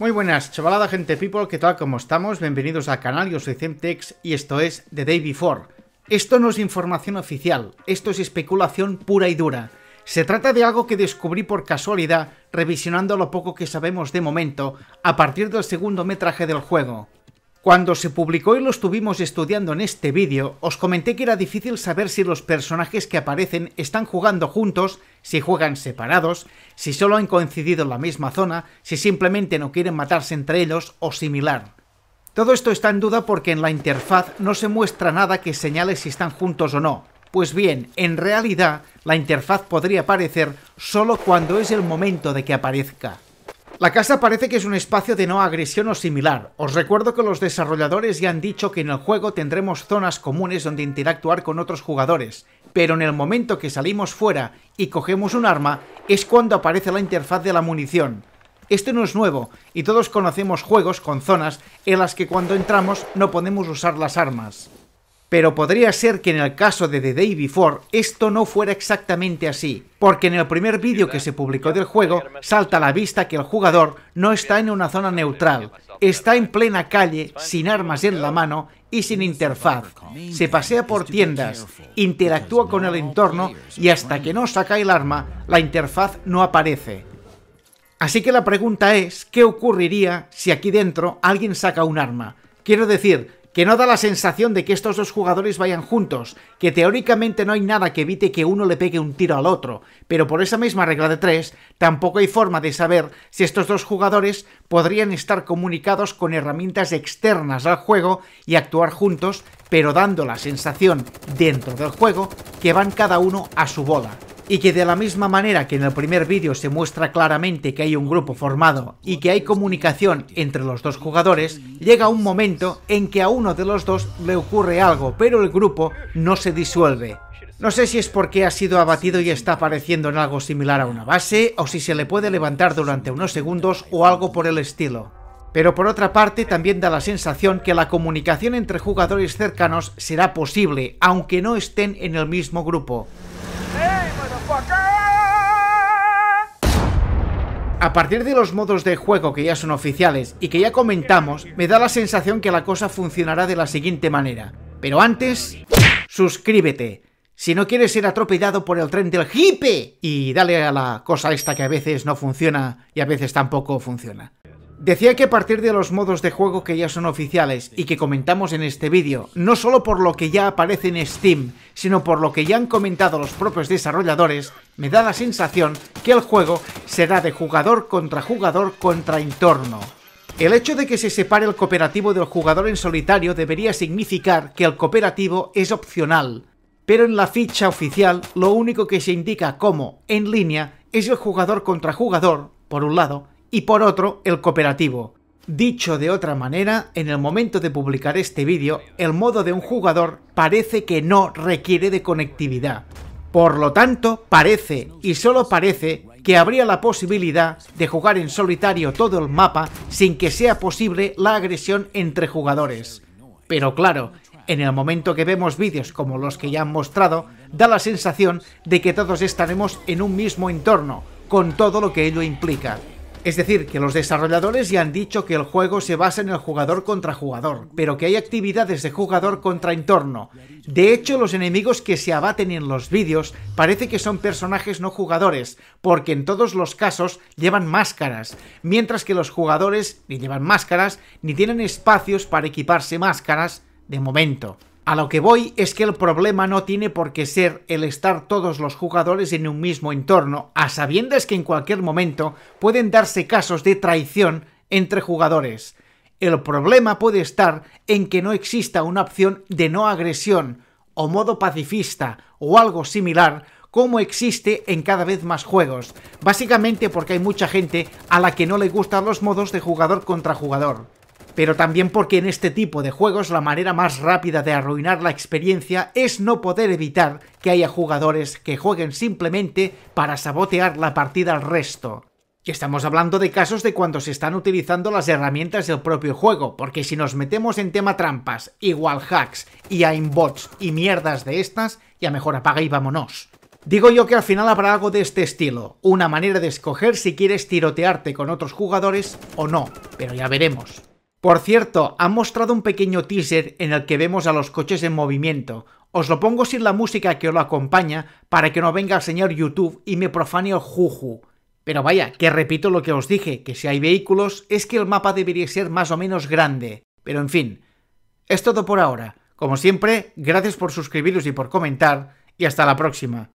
Muy buenas, chavalada, gente people, ¿qué tal? como estamos? Bienvenidos al canal, yo soy Cemtex y esto es The Day Before. Esto no es información oficial, esto es especulación pura y dura. Se trata de algo que descubrí por casualidad, revisionando lo poco que sabemos de momento, a partir del segundo metraje del juego. Cuando se publicó y lo estuvimos estudiando en este vídeo, os comenté que era difícil saber si los personajes que aparecen están jugando juntos, si juegan separados, si solo han coincidido en la misma zona, si simplemente no quieren matarse entre ellos o similar. Todo esto está en duda porque en la interfaz no se muestra nada que señale si están juntos o no. Pues bien, en realidad, la interfaz podría aparecer solo cuando es el momento de que aparezca. La casa parece que es un espacio de no agresión o similar. Os recuerdo que los desarrolladores ya han dicho que en el juego tendremos zonas comunes donde interactuar con otros jugadores, pero en el momento que salimos fuera y cogemos un arma es cuando aparece la interfaz de la munición. Esto no es nuevo, y todos conocemos juegos con zonas en las que cuando entramos no podemos usar las armas pero podría ser que en el caso de The Day Before esto no fuera exactamente así, porque en el primer vídeo que se publicó del juego salta a la vista que el jugador no está en una zona neutral, está en plena calle, sin armas en la mano y sin interfaz. Se pasea por tiendas, interactúa con el entorno y hasta que no saca el arma, la interfaz no aparece. Así que la pregunta es, ¿qué ocurriría si aquí dentro alguien saca un arma? Quiero decir, que no da la sensación de que estos dos jugadores vayan juntos, que teóricamente no hay nada que evite que uno le pegue un tiro al otro, pero por esa misma regla de tres, tampoco hay forma de saber si estos dos jugadores podrían estar comunicados con herramientas externas al juego y actuar juntos, pero dando la sensación dentro del juego que van cada uno a su bola y que de la misma manera que en el primer vídeo se muestra claramente que hay un grupo formado y que hay comunicación entre los dos jugadores, llega un momento en que a uno de los dos le ocurre algo, pero el grupo no se disuelve. No sé si es porque ha sido abatido y está apareciendo en algo similar a una base, o si se le puede levantar durante unos segundos o algo por el estilo. Pero por otra parte también da la sensación que la comunicación entre jugadores cercanos será posible, aunque no estén en el mismo grupo. A partir de los modos de juego que ya son oficiales y que ya comentamos, me da la sensación que la cosa funcionará de la siguiente manera. Pero antes, suscríbete. Si no quieres ser atropellado por el tren del hipe y dale a la cosa esta que a veces no funciona y a veces tampoco funciona. Decía que a partir de los modos de juego que ya son oficiales y que comentamos en este vídeo, no solo por lo que ya aparece en Steam, sino por lo que ya han comentado los propios desarrolladores, me da la sensación que el juego será de jugador contra jugador contra entorno. El hecho de que se separe el cooperativo del jugador en solitario debería significar que el cooperativo es opcional, pero en la ficha oficial lo único que se indica como en línea es el jugador contra jugador, por un lado, y por otro el cooperativo. Dicho de otra manera, en el momento de publicar este vídeo, el modo de un jugador parece que no requiere de conectividad. Por lo tanto, parece, y solo parece, que habría la posibilidad de jugar en solitario todo el mapa sin que sea posible la agresión entre jugadores. Pero claro, en el momento que vemos vídeos como los que ya han mostrado, da la sensación de que todos estaremos en un mismo entorno, con todo lo que ello implica. Es decir, que los desarrolladores ya han dicho que el juego se basa en el jugador contra jugador, pero que hay actividades de jugador contra entorno. De hecho, los enemigos que se abaten en los vídeos parece que son personajes no jugadores, porque en todos los casos llevan máscaras, mientras que los jugadores ni llevan máscaras ni tienen espacios para equiparse máscaras de momento. A lo que voy es que el problema no tiene por qué ser el estar todos los jugadores en un mismo entorno, a sabiendas que en cualquier momento pueden darse casos de traición entre jugadores. El problema puede estar en que no exista una opción de no agresión, o modo pacifista, o algo similar, como existe en cada vez más juegos, básicamente porque hay mucha gente a la que no le gustan los modos de jugador contra jugador pero también porque en este tipo de juegos la manera más rápida de arruinar la experiencia es no poder evitar que haya jugadores que jueguen simplemente para sabotear la partida al resto. Y estamos hablando de casos de cuando se están utilizando las herramientas del propio juego, porque si nos metemos en tema trampas, igual hacks y aimbots y mierdas de estas, ya mejor apaga y vámonos. Digo yo que al final habrá algo de este estilo, una manera de escoger si quieres tirotearte con otros jugadores o no, pero ya veremos. Por cierto, han mostrado un pequeño teaser en el que vemos a los coches en movimiento. Os lo pongo sin la música que os lo acompaña para que no venga el señor YouTube y me profaneo juju. Pero vaya, que repito lo que os dije, que si hay vehículos es que el mapa debería ser más o menos grande. Pero en fin, es todo por ahora. Como siempre, gracias por suscribiros y por comentar, y hasta la próxima.